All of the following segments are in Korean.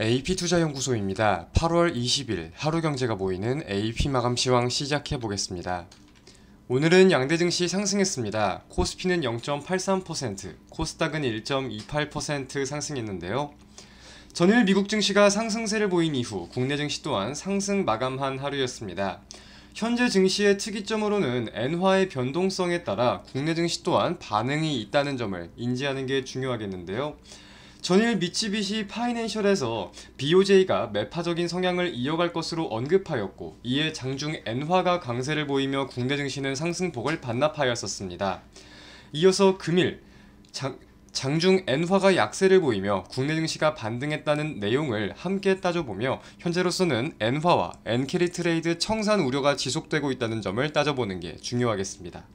AP투자연구소입니다. 8월 20일 하루경제가 보이는 AP 마감 시황 시작해 보겠습니다. 오늘은 양대 증시 상승했습니다. 코스피는 0.83%, 코스닥은 1.28% 상승했는데요. 전일 미국 증시가 상승세를 보인 이후 국내 증시 또한 상승 마감한 하루였습니다. 현재 증시의 특이점으로는 엔화의 변동성에 따라 국내 증시 또한 반응이 있다는 점을 인지하는 게 중요하겠는데요. 전일 미치비시 파이낸셜에서 BOJ가 매파적인 성향을 이어갈 것으로 언급하였고 이에 장중 엔화가 강세를 보이며 국내 증시는 상승폭을 반납하였었습니다. 이어서 금일 장, 장중 엔화가 약세를 보이며 국내 증시가 반등했다는 내용을 함께 따져보며 현재로서는 엔화와 엔캐리 트레이드 청산 우려가 지속되고 있다는 점을 따져보는 게 중요하겠습니다.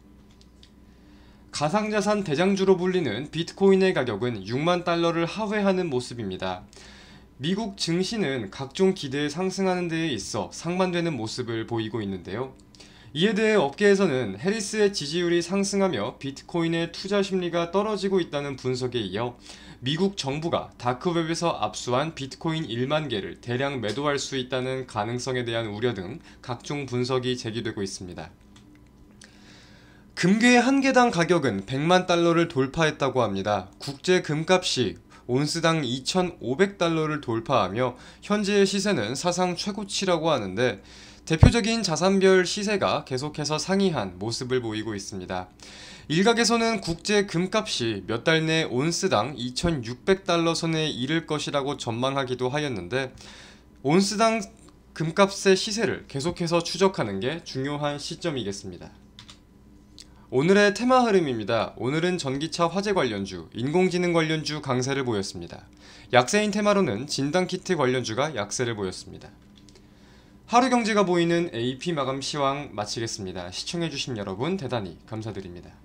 가상자산 대장주로 불리는 비트코인의 가격은 6만 달러를 하회하는 모습입니다. 미국 증시는 각종 기대에 상승하는 데에 있어 상반되는 모습을 보이고 있는데요. 이에 대해 업계에서는 해리스의 지지율이 상승하며 비트코인의 투자 심리가 떨어지고 있다는 분석에 이어 미국 정부가 다크웹에서 압수한 비트코인 1만 개를 대량 매도할 수 있다는 가능성에 대한 우려 등 각종 분석이 제기되고 있습니다. 금괴의 한 개당 가격은 100만 달러를 돌파했다고 합니다. 국제 금값이 온스당 2,500달러를 돌파하며 현재의 시세는 사상 최고치라고 하는데 대표적인 자산별 시세가 계속해서 상이한 모습을 보이고 있습니다. 일각에서는 국제 금값이 몇 달 내 온스당 2,600달러 선에 이를 것이라고 전망하기도 하였는데 온스당 금값의 시세를 계속해서 추적하는 게 중요한 시점이겠습니다. 오늘의 테마 흐름입니다. 오늘은 전기차 화재 관련주, 인공지능 관련주 강세를 보였습니다. 약세인 테마로는 진단키트 관련주가 약세를 보였습니다. 하루 경제가 보이는 AP 마감 시황 마치겠습니다. 시청해주신 여러분 대단히 감사드립니다.